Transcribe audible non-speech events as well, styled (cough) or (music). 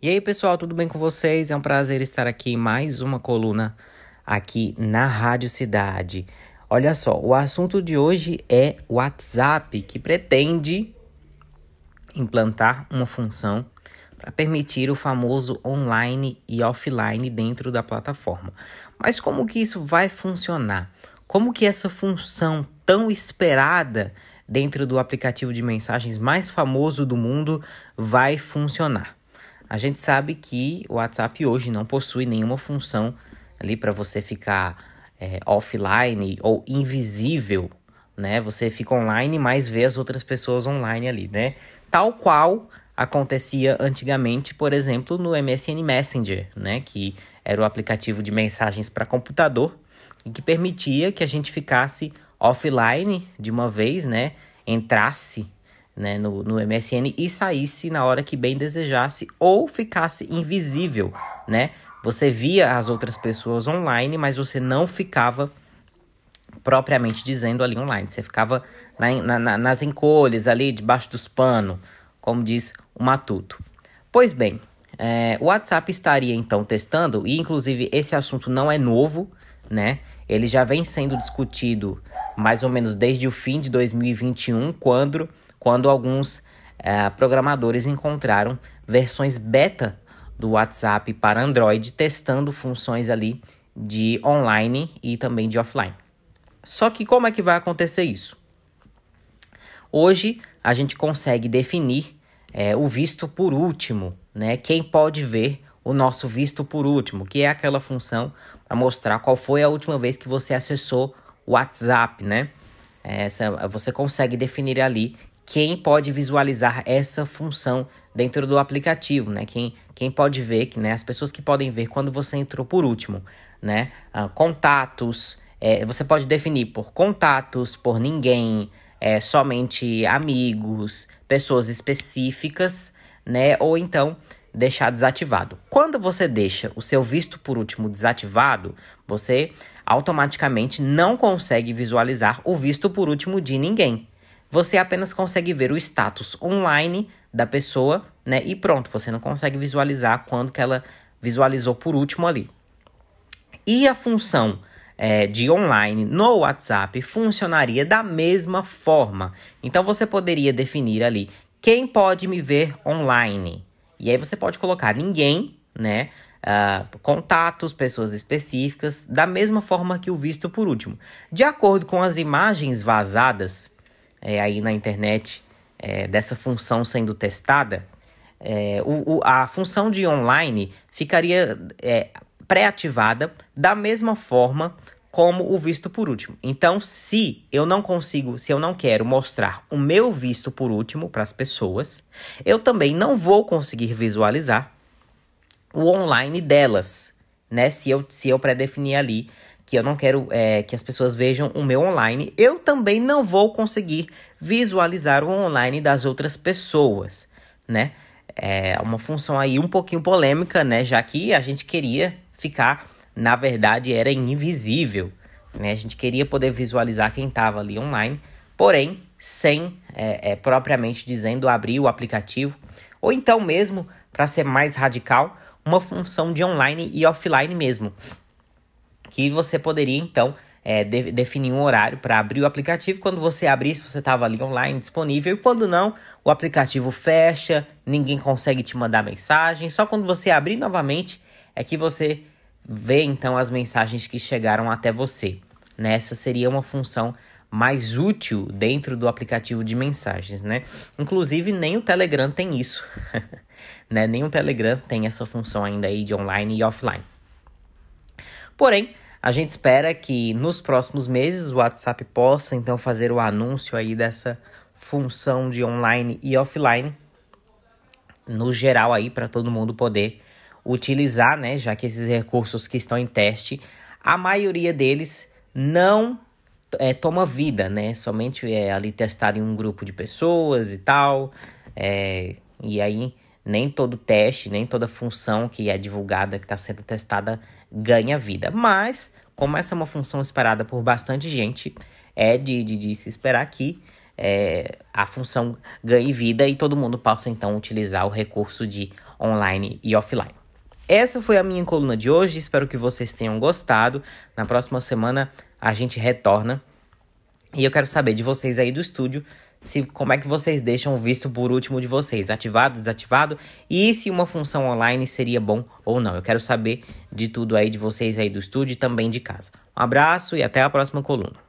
E aí, pessoal, tudo bem com vocês? É um prazer estar aqui em mais uma coluna aqui na Rádio Cidade. Olha só, o assunto de hoje é o WhatsApp, que pretende implantar uma função para permitir o famoso online e offline dentro da plataforma. Mas como que isso vai funcionar? Como que essa função tão esperada dentro do aplicativo de mensagens mais famoso do mundo vai funcionar? A gente sabe que o WhatsApp hoje não possui nenhuma função ali para você ficar é, offline ou invisível, né? Você fica online, mas vê as outras pessoas online ali, né? Tal qual acontecia antigamente, por exemplo, no MSN Messenger, né? Que era o aplicativo de mensagens para computador e que permitia que a gente ficasse offline de uma vez, né? Entrasse né, no, no MSN e saísse na hora que bem desejasse ou ficasse invisível, né? Você via as outras pessoas online, mas você não ficava propriamente dizendo ali online. Você ficava na, na, nas encolhas ali, debaixo dos panos, como diz o Matuto. Pois bem, é, o WhatsApp estaria então testando, e inclusive esse assunto não é novo, né? Ele já vem sendo discutido mais ou menos desde o fim de 2021, quando quando alguns eh, programadores encontraram versões beta do WhatsApp para Android, testando funções ali de online e também de offline. Só que como é que vai acontecer isso? Hoje a gente consegue definir eh, o visto por último, né? Quem pode ver o nosso visto por último, que é aquela função para mostrar qual foi a última vez que você acessou o WhatsApp, né? Essa, você consegue definir ali quem pode visualizar essa função dentro do aplicativo, né? Quem, quem pode ver, que, né? As pessoas que podem ver quando você entrou por último, né? Ah, contatos, é, você pode definir por contatos, por ninguém, é, somente amigos, pessoas específicas, né? Ou então deixar desativado. Quando você deixa o seu visto por último desativado, você automaticamente não consegue visualizar o visto por último de ninguém. Você apenas consegue ver o status online da pessoa, né? E pronto, você não consegue visualizar quando que ela visualizou por último ali. E a função é, de online no WhatsApp funcionaria da mesma forma. Então você poderia definir ali quem pode me ver online. E aí você pode colocar ninguém, né? Uh, contatos, pessoas específicas, da mesma forma que o visto por último. De acordo com as imagens vazadas é, aí na internet é, dessa função sendo testada, é, o, o, a função de online ficaria é, pré-ativada da mesma forma como o visto por último. Então, se eu não consigo, se eu não quero mostrar o meu visto por último para as pessoas, eu também não vou conseguir visualizar o online delas, né? Se eu, se eu pré-definir ali que eu não quero é, que as pessoas vejam o meu online, eu também não vou conseguir visualizar o online das outras pessoas, né? É uma função aí um pouquinho polêmica, né? Já que a gente queria ficar, na verdade, era invisível, né? A gente queria poder visualizar quem estava ali online, porém, sem é, é, propriamente dizendo abrir o aplicativo, ou então mesmo, para ser mais radical, uma função de online e offline mesmo, que você poderia então é, de, definir um horário para abrir o aplicativo. Quando você abrir, se você estava ali online disponível, e quando não, o aplicativo fecha, ninguém consegue te mandar mensagem. Só quando você abrir novamente é que você vê então as mensagens que chegaram até você. Nessa Essa seria uma função mais útil dentro do aplicativo de mensagens, né? Inclusive, nem o Telegram tem isso, (laughs) né? Nem o Telegram tem essa função ainda aí de online e offline. Porém, a gente espera que nos próximos meses o WhatsApp possa então fazer o anúncio aí dessa função de online e offline no geral aí para todo mundo poder utilizar, né, já que esses recursos que estão em teste, a maioria deles não é, toma vida, né? Somente é ali testar em um grupo de pessoas e tal. É, e aí nem todo teste, nem toda função que é divulgada, que está sendo testada, ganha vida. Mas, como essa é uma função esperada por bastante gente, é de, de, de se esperar que é, a função ganhe vida e todo mundo possa então utilizar o recurso de online e offline. Essa foi a minha coluna de hoje, espero que vocês tenham gostado. Na próxima semana a gente retorna e eu quero saber de vocês aí do estúdio se como é que vocês deixam o visto por último de vocês, ativado, desativado, e se uma função online seria bom ou não. Eu quero saber de tudo aí de vocês aí do estúdio e também de casa. Um abraço e até a próxima coluna.